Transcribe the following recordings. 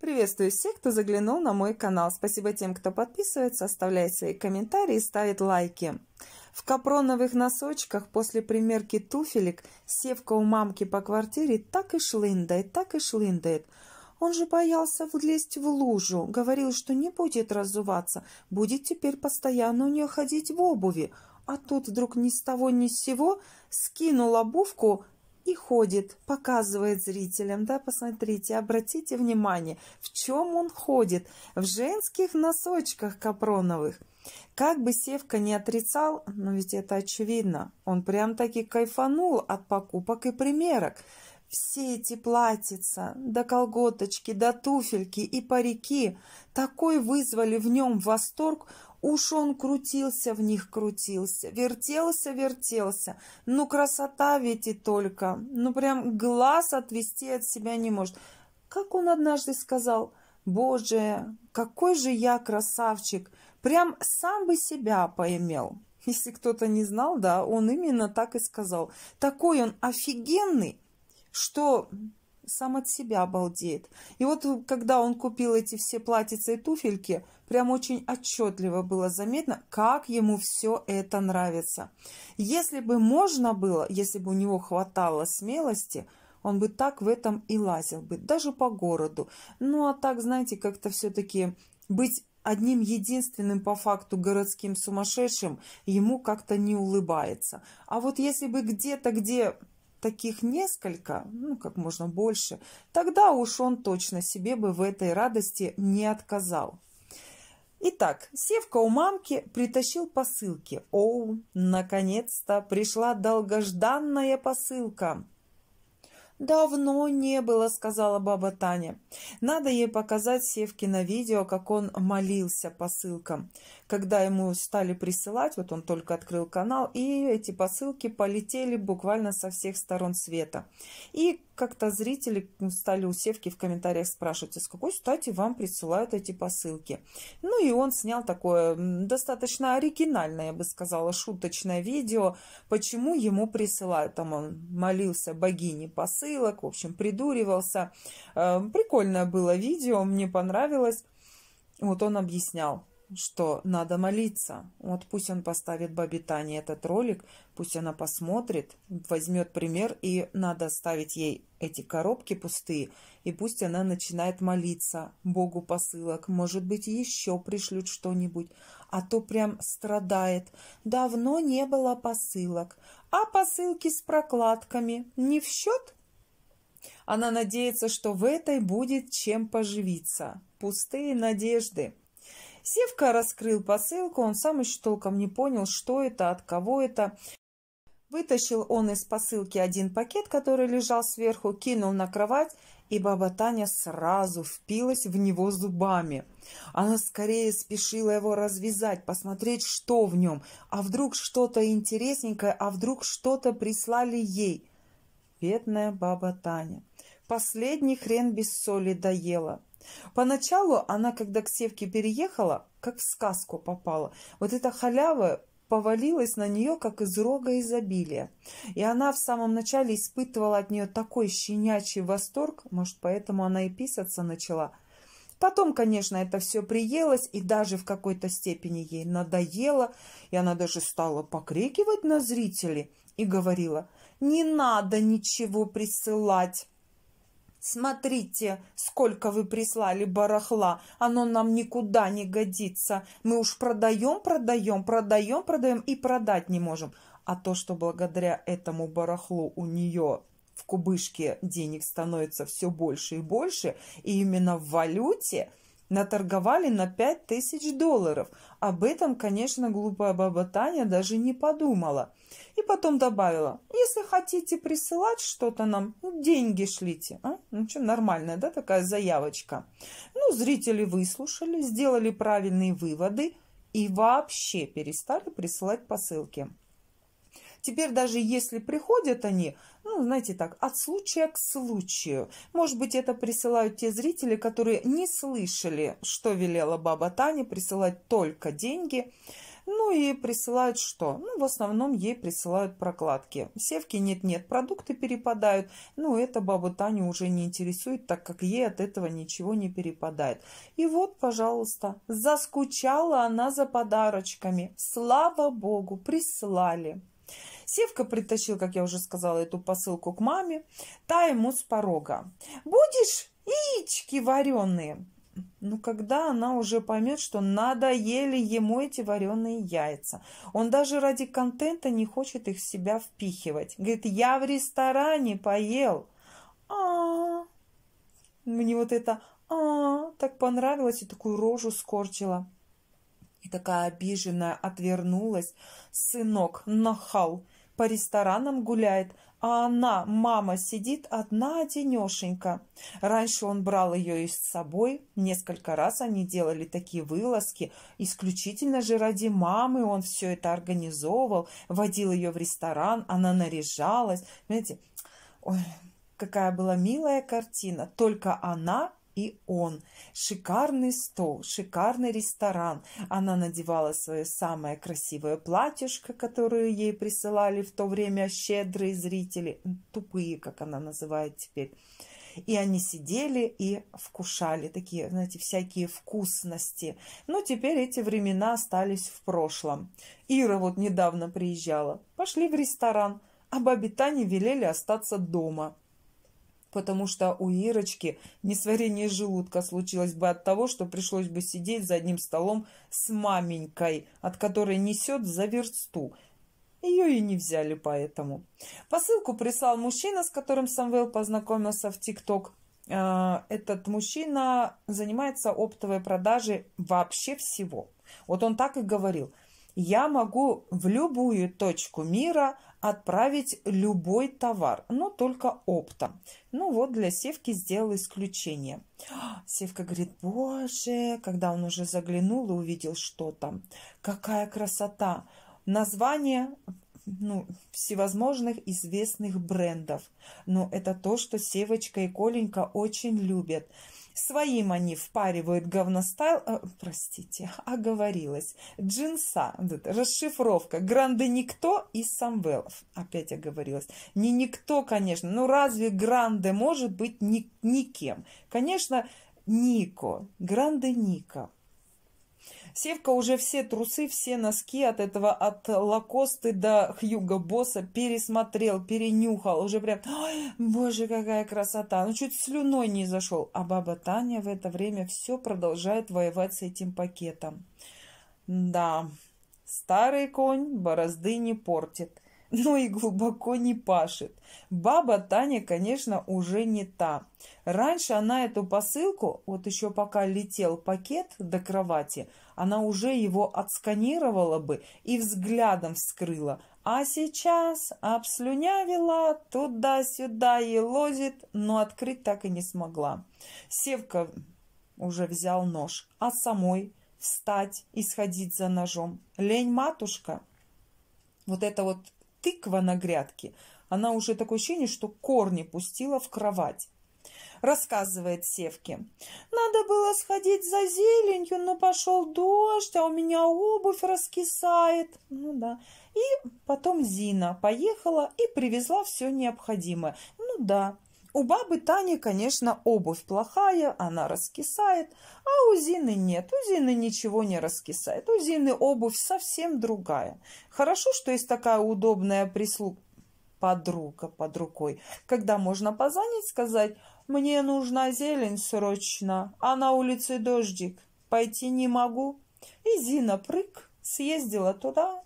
Приветствую всех, кто заглянул на мой канал. Спасибо тем, кто подписывается, оставляет свои комментарии и ставит лайки. В капроновых носочках после примерки туфелек севка у мамки по квартире так и шлындает, так и шлындает. Он же боялся влезть в лужу, говорил, что не будет разуваться, будет теперь постоянно у нее ходить в обуви. А тут вдруг ни с того ни с сего скинул обувку и ходит, показывает зрителям, да, посмотрите, обратите внимание, в чем он ходит, в женских носочках капроновых. Как бы Севка не отрицал, но ведь это очевидно, он прям-таки кайфанул от покупок и примерок. Все эти платьица, да колготочки, да туфельки и парики такой вызвали в нем восторг, Уж он крутился в них, крутился, вертелся, вертелся. Ну, красота ведь и только. Ну, прям глаз отвести от себя не может. Как он однажды сказал, «Боже, какой же я красавчик!» Прям сам бы себя поимел. Если кто-то не знал, да, он именно так и сказал. Такой он офигенный, что сам от себя обалдеет. И вот э, когда он купил эти все платьицы и туфельки, прям очень отчетливо было заметно, как ему все это нравится. Если бы можно было, если бы у него хватало смелости, он бы так в этом и лазил бы, даже по городу. Ну а так, знаете, как-то все-таки быть одним единственным по факту городским сумасшедшим ему как-то не улыбается. А вот если бы где-то, где таких несколько, ну, как можно больше, тогда уж он точно себе бы в этой радости не отказал. Итак, Севка у мамки притащил посылки. Оу, наконец-то пришла долгожданная посылка. «Давно не было», — сказала баба Таня. Надо ей показать Севке на видео, как он молился посылкам когда ему стали присылать, вот он только открыл канал, и эти посылки полетели буквально со всех сторон света. И как-то зрители стали у Севки в комментариях спрашивать, а с какой стати вам присылают эти посылки. Ну и он снял такое достаточно оригинальное, я бы сказала, шуточное видео, почему ему присылают. Там он молился богине посылок, в общем, придуривался. Э, прикольное было видео, мне понравилось. Вот он объяснял что надо молиться. Вот пусть он поставит Бабе Тане этот ролик, пусть она посмотрит, возьмет пример, и надо ставить ей эти коробки пустые, и пусть она начинает молиться Богу посылок, может быть, еще пришлют что-нибудь, а то прям страдает. Давно не было посылок, а посылки с прокладками не в счет? Она надеется, что в этой будет чем поживиться. Пустые надежды – Севка раскрыл посылку, он сам еще толком не понял, что это, от кого это. Вытащил он из посылки один пакет, который лежал сверху, кинул на кровать, и баба Таня сразу впилась в него зубами. Она скорее спешила его развязать, посмотреть, что в нем, а вдруг что-то интересненькое, а вдруг что-то прислали ей. Бедная баба Таня. Последний хрен без соли доела. Поначалу она, когда к Севке переехала, как в сказку попала. Вот эта халява повалилась на нее, как из рога изобилия. И она в самом начале испытывала от нее такой щенячий восторг, может, поэтому она и писаться начала. Потом, конечно, это все приелось и даже в какой-то степени ей надоело, и она даже стала покрикивать на зрителей и говорила «Не надо ничего присылать!» Смотрите, сколько вы прислали барахла. Оно нам никуда не годится. Мы уж продаем, продаем, продаем, продаем и продать не можем. А то, что благодаря этому барахлу у нее в кубышке денег становится все больше и больше, и именно в валюте – Наторговали на пять тысяч долларов. Об этом, конечно, глупая баба Таня даже не подумала. И потом добавила, если хотите присылать что-то нам, деньги шлите. А? Ну что, нормальная, да, такая заявочка. Ну, зрители выслушали, сделали правильные выводы и вообще перестали присылать посылки. Теперь даже если приходят они, ну, знаете так, от случая к случаю. Может быть, это присылают те зрители, которые не слышали, что велела баба Таня присылать только деньги. Ну и присылают что? Ну, в основном ей присылают прокладки. Севки нет-нет, продукты перепадают. Ну, это бабу Таню уже не интересует, так как ей от этого ничего не перепадает. И вот, пожалуйста, заскучала она за подарочками. Слава богу, прислали. Севка притащил, как я уже сказала, эту посылку к маме. Та ему с порога. «Будешь яички вареные?» Ну когда она уже поймет, что надоели ему эти вареные яйца, он даже ради контента не хочет их в себя впихивать. Говорит, я в ресторане поел. А, -а, -а. мне вот это а, -а, -а так понравилось и такую рожу скорчила. И такая обиженная отвернулась. Сынок, нахал, по ресторанам гуляет, а она, мама, сидит одна одинешенька. Раньше он брал ее и с собой. Несколько раз они делали такие вылазки. Исключительно же ради мамы он все это организовывал, водил ее в ресторан, она наряжалась. видите, ой, какая была милая картина. Только она и он. Шикарный стол, шикарный ресторан. Она надевала свое самое красивое платьишко, которое ей присылали в то время щедрые зрители, тупые, как она называет теперь. И они сидели и вкушали такие, знаете, всякие вкусности. Но теперь эти времена остались в прошлом. Ира вот недавно приезжала. Пошли в ресторан, а бабе Тане велели остаться дома потому что у Ирочки несварение желудка случилось бы от того, что пришлось бы сидеть за одним столом с маменькой, от которой несет за версту. Ее и не взяли поэтому. Посылку прислал мужчина, с которым Самвел познакомился в ТикТок. А, этот мужчина занимается оптовой продажей вообще всего. Вот он так и говорил. Я могу в любую точку мира отправить любой товар, но только оптом. Ну вот для Севки сделал исключение. Севка говорит, боже, когда он уже заглянул и увидел, что там. Какая красота! Название ну, всевозможных известных брендов. Но это то, что Севочка и Коленька очень любят. Своим они впаривают говностайл... Э, простите, оговорилась. Джинса, расшифровка. Гранды никто из Самвелов. Опять оговорилась. Не никто, конечно. Ну разве гранды может быть ни, никем? Конечно, Нико. гранды Нико. Севка уже все трусы, все носки от этого, от Лакосты до Хьюга Босса пересмотрел, перенюхал. Уже прям, Ой, боже, какая красота. Ну, чуть слюной не зашел. А баба Таня в это время все продолжает воевать с этим пакетом. Да, старый конь борозды не портит. но ну и глубоко не пашет. Баба Таня, конечно, уже не та. Раньше она эту посылку, вот еще пока летел пакет до кровати, она уже его отсканировала бы и взглядом вскрыла. А сейчас обслюнявила, туда-сюда и лозит, но открыть так и не смогла. Севка уже взял нож, а самой встать и сходить за ножом. Лень, матушка. Вот это вот тыква на грядке, она уже такое ощущение, что корни пустила в кровать. Рассказывает Севке. Надо было сходить за зеленью, но пошел дождь, а у меня обувь раскисает. Ну да. И потом Зина поехала и привезла все необходимое. Ну да. У бабы Тани, конечно, обувь плохая, она раскисает, а у Зины нет, у Зины ничего не раскисает, у Зины обувь совсем другая. Хорошо, что есть такая удобная прислуга, подруга под рукой, когда можно позвонить, сказать «Мне нужна зелень срочно, а на улице дождик, пойти не могу». И Зина прыг, съездила туда,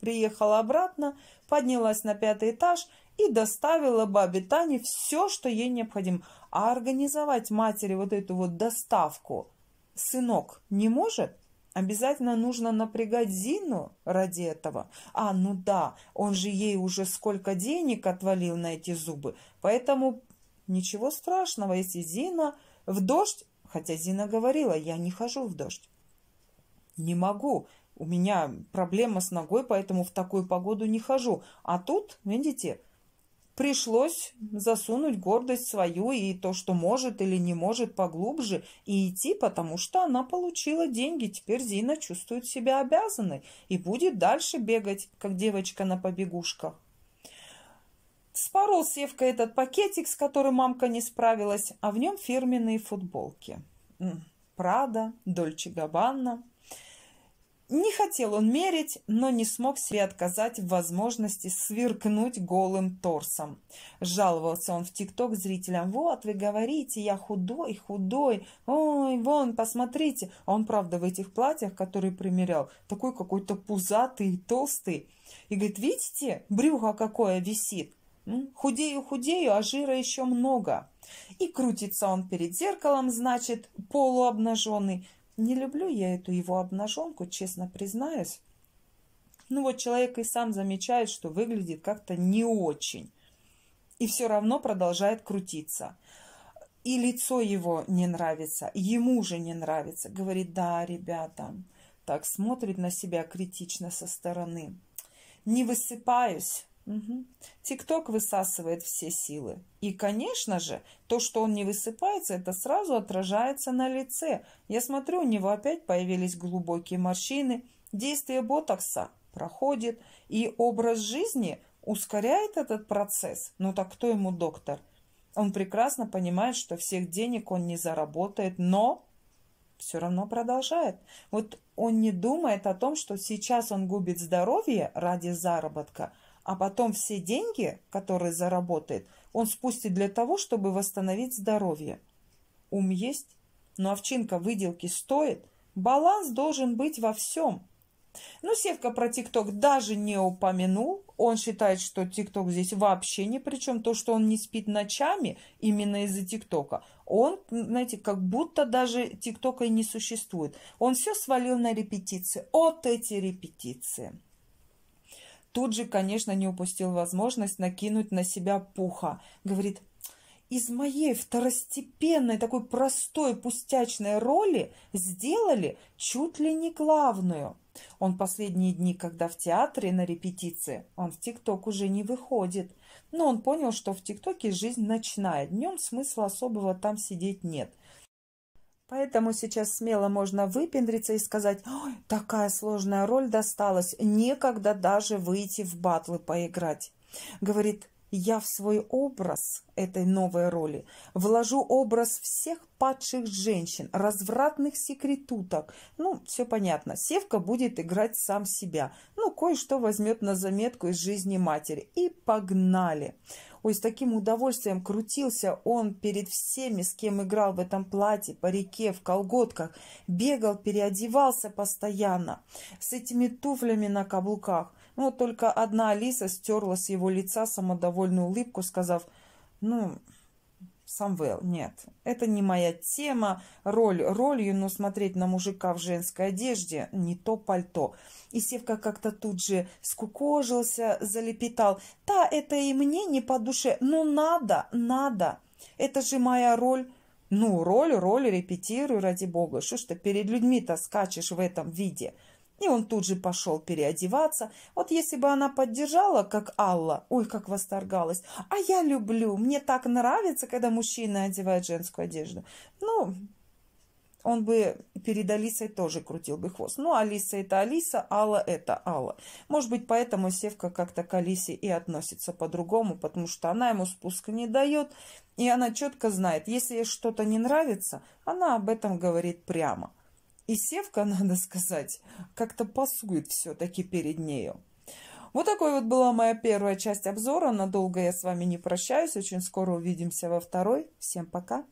приехала обратно, поднялась на пятый этаж – и доставила бабе Тане все, что ей необходимо. А организовать матери вот эту вот доставку сынок не может? Обязательно нужно напрягать Зину ради этого. А, ну да, он же ей уже сколько денег отвалил на эти зубы. Поэтому ничего страшного, если Зина в дождь, хотя Зина говорила, я не хожу в дождь. Не могу, у меня проблема с ногой, поэтому в такую погоду не хожу. А тут, видите, Пришлось засунуть гордость свою и то, что может или не может поглубже, и идти, потому что она получила деньги. Теперь Зина чувствует себя обязанной и будет дальше бегать, как девочка на побегушках. Спорол Севка этот пакетик, с которым мамка не справилась, а в нем фирменные футболки. Прада, Дольче Габбана, не хотел он мерить, но не смог себе отказать в возможности сверкнуть голым торсом. Жаловался он в ТикТок зрителям. «Вот, вы говорите, я худой, худой. Ой, вон, посмотрите». А он, правда, в этих платьях, которые примерял, такой какой-то пузатый и толстый. И говорит, видите, брюхо какое висит. Худею, худею, а жира еще много. И крутится он перед зеркалом, значит, полуобнаженный, не люблю я эту его обнаженку, честно признаюсь. Ну вот человек и сам замечает, что выглядит как-то не очень. И все равно продолжает крутиться. И лицо его не нравится, ему же не нравится. Говорит, да, ребята, так смотрит на себя критично со стороны. Не высыпаюсь, Тикток высасывает все силы. И, конечно же, то, что он не высыпается, это сразу отражается на лице. Я смотрю, у него опять появились глубокие морщины. Действие ботокса проходит, и образ жизни ускоряет этот процесс. Но ну так кто ему доктор? Он прекрасно понимает, что всех денег он не заработает, но все равно продолжает. Вот он не думает о том, что сейчас он губит здоровье ради заработка – а потом все деньги, которые заработает, он спустит для того, чтобы восстановить здоровье. Ум есть, но овчинка выделки стоит. Баланс должен быть во всем. Ну Севка про ТикТок даже не упомянул. Он считает, что ТикТок здесь вообще ни при чем. То, что он не спит ночами именно из-за ТикТока, он, знаете, как будто даже ТикТока и не существует. Он все свалил на репетиции. Вот эти репетиции тут же, конечно, не упустил возможность накинуть на себя пуха. Говорит, из моей второстепенной, такой простой, пустячной роли сделали чуть ли не главную. Он последние дни, когда в театре на репетиции, он в ТикТок уже не выходит. Но он понял, что в ТикТоке жизнь ночная, днем смысла особого там сидеть нет – Поэтому сейчас смело можно выпендриться и сказать, Ой, такая сложная роль досталась, некогда даже выйти в батлы поиграть. Говорит, я в свой образ этой новой роли вложу образ всех падших женщин, развратных секретуток. Ну, все понятно. Севка будет играть сам себя. Ну, кое-что возьмет на заметку из жизни матери. И погнали. Ой, с таким удовольствием крутился он перед всеми, с кем играл в этом платье, по реке, в колготках. Бегал, переодевался постоянно с этими туфлями на каблуках. Но ну, вот только одна Алиса стерла с его лица самодовольную улыбку, сказав, ну, Самвел, нет, это не моя тема. Роль ролью, но смотреть на мужика в женской одежде не то пальто. И Севка как-то тут же скукожился, залепетал. Да, это и мне не по душе, но надо, надо. Это же моя роль. Ну, роль, роль, репетирую, ради бога. Что ж ты перед людьми-то скачешь в этом виде?» И он тут же пошел переодеваться. Вот если бы она поддержала, как Алла, ой, как восторгалась. А я люблю, мне так нравится, когда мужчина одевает женскую одежду. Ну, он бы перед Алисой тоже крутил бы хвост. Ну, Алиса – это Алиса, Алла – это Алла. Может быть, поэтому Севка как-то к Алисе и относится по-другому, потому что она ему спуска не дает, и она четко знает, если ей что-то не нравится, она об этом говорит прямо – и Севка, надо сказать, как-то пасует все-таки перед нею. Вот такой вот была моя первая часть обзора. Надолго я с вами не прощаюсь. Очень скоро увидимся во второй. Всем пока!